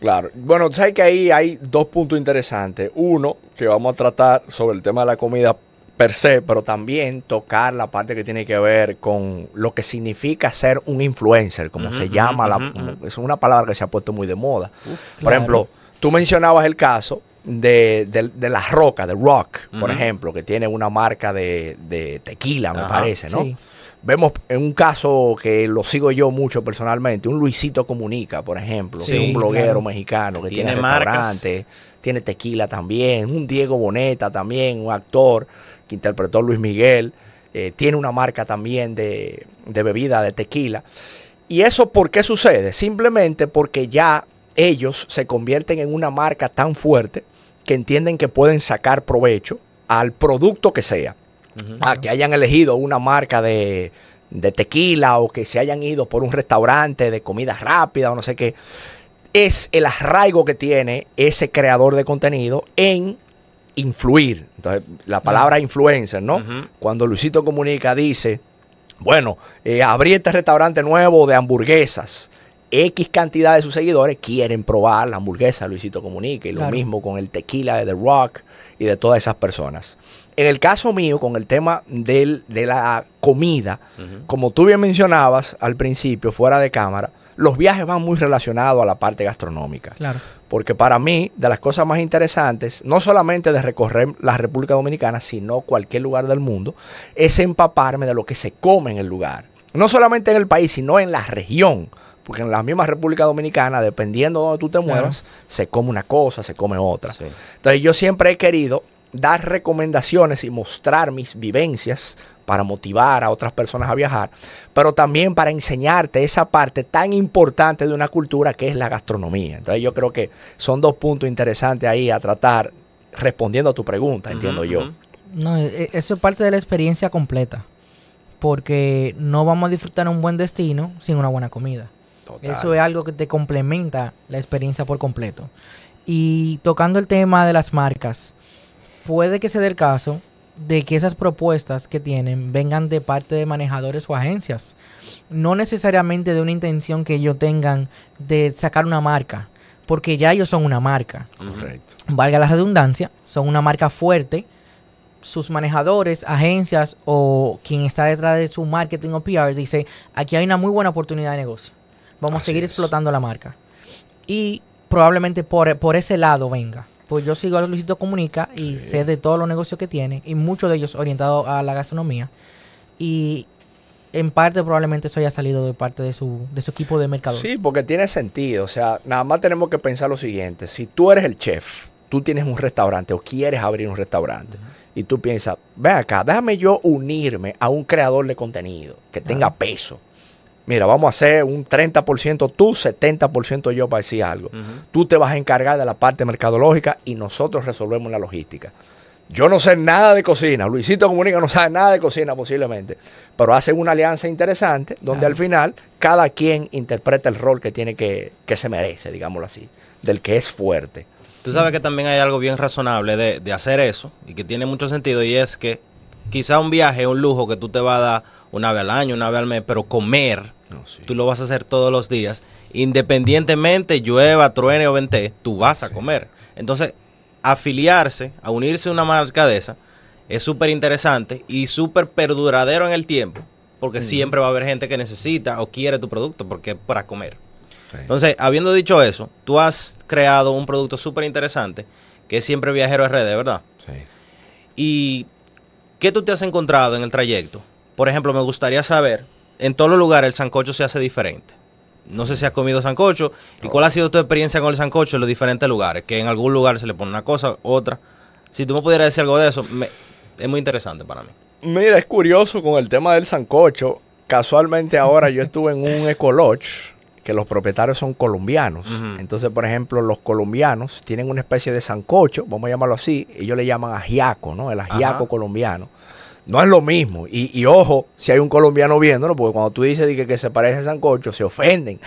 Claro. Bueno, sabes que ahí hay dos puntos interesantes. Uno, que vamos a tratar sobre el tema de la comida per se, pero también tocar la parte que tiene que ver con lo que significa ser un influencer, como se llama, es una palabra que se ha puesto muy de moda. por ejemplo, tú mencionabas el caso de, de, de La Roca, de Rock, por ejemplo, que tiene una marca de, de tequila, me parece, ¿no? Vemos en un caso que lo sigo yo mucho personalmente, un Luisito Comunica, por ejemplo, que es un bloguero mexicano que tiene, tiene tequila también, un Diego Boneta también, un actor que interpretó Luis Miguel, eh, tiene una marca también de, de bebida, de tequila. ¿Y eso por qué sucede? Simplemente porque ya ellos se convierten en una marca tan fuerte que entienden que pueden sacar provecho al producto que sea a ah, que hayan elegido una marca de, tequila o que se hayan ido por un restaurante de comida rápida o no sé qué, es el arraigo que tiene ese creador de contenido en influir. Entonces, la palabra influencer, ¿no? Cuando Luisito Comunica dice, bueno, eh, abrí este restaurante nuevo de hamburguesas X cantidad de sus seguidores quieren probar la hamburguesa Luisito Comunique. y lo mismo con el tequila de The Rock y de todas esas personas. En el caso mío, con el tema de la comida, como tú bien mencionabas al principio, fuera de cámara, los viajes van muy relacionados a la parte gastronómica. Claro. Porque para mí, de las cosas más interesantes, no solamente de recorrer la República Dominicana, sino cualquier lugar del mundo, es empaparme de lo que se come en el lugar. No solamente en el país, sino en la región porque en la misma República Dominicana, dependiendo de donde tú te muevas, se come una cosa, se come otra. Entonces yo siempre he querido dar recomendaciones y mostrar mis vivencias para motivar a otras personas a viajar, pero también para enseñarte esa parte tan importante de una cultura que es la gastronomía. Entonces yo creo que son dos puntos interesantes ahí a tratar respondiendo a tu pregunta, entiendo yo. No, e, e, eso es parte de la experiencia completa, porque no vamos a disfrutar un buen destino sin una buena comida. Eso es algo que te complementa la experiencia por completo. Y tocando el tema de las marcas, puede que se dé el caso de que esas propuestas que tienen vengan de parte de manejadores o agencias, no necesariamente de una intención que ellos tengan de sacar una marca, porque ya ellos son una marca. Correcto. Valga la redundancia, son una marca fuerte. Sus manejadores, agencias o quien está detrás de su marketing o PR dice, aquí hay una muy buena oportunidad de negocio. Vamos a seguir explotando la marca. Y probablemente por, ese lado venga. Pues yo sigo a Luisito Comunica y sé de todos los negocios que tiene y muchos de ellos orientados a la gastronomía. Y en parte probablemente eso haya salido de parte de su, de su equipo de mercado. Sí, porque tiene sentido. O sea, nada más tenemos que pensar lo siguiente. Si tú eres el chef, tú tienes un restaurante o quieres abrir un restaurante y tú piensas, ve acá, déjame yo unirme a un creador de contenido que tenga peso Mira, vamos a hacer un 30% tú, 70% yo para decir algo. Tú te vas a encargar de la parte mercadológica y nosotros resolvemos la logística. Yo no sé nada de cocina, Luisito Comunica no sabe nada de cocina posiblemente, pero hacen una alianza interesante donde al final cada quien interpreta el rol que tiene que, que se merece, digámoslo así, del que es fuerte. Tú sabes que también hay algo bien razonable de, de hacer eso y que tiene mucho sentido y es que quizá un viaje, un lujo que tú te vas a dar una vez al año, una vez al mes, pero comer, tú lo vas a hacer todos los días, independientemente llueva, truene o vente, tú vas a comer. Entonces, afiliarse, a unirse a una marca de esa, es súper interesante y súper perduradero en el tiempo, porque siempre va a haber gente que necesita o quiere tu producto, porque es para comer. Entonces, habiendo dicho eso, tú has creado un producto súper interesante, que es siempre viajero RD, ¿verdad? Sí. ¿Y qué tú te has encontrado en el trayecto por ejemplo, me gustaría saber, en todos los lugares el sancocho se hace diferente. No sé si has comido sancocho y cuál ha sido tu experiencia con el sancocho en los diferentes lugares, que en algún lugar se le pone una cosa, otra. Si tú me pudieras decir algo de eso, me, es muy interesante para mí. Mira, es curioso con el tema del sancocho. Casualmente ahora yo estuve en un ecoloch que los propietarios son colombianos. Entonces, por ejemplo, los colombianos tienen una especie de sancocho, vamos a llamarlo así, ellos le llaman ajiaco, ¿no? El ajiaco colombiano. No es lo mismo. Y, ojo, si hay un colombiano viéndolo, porque cuando tú dices que, que se parece a Sancocho, se ofenden.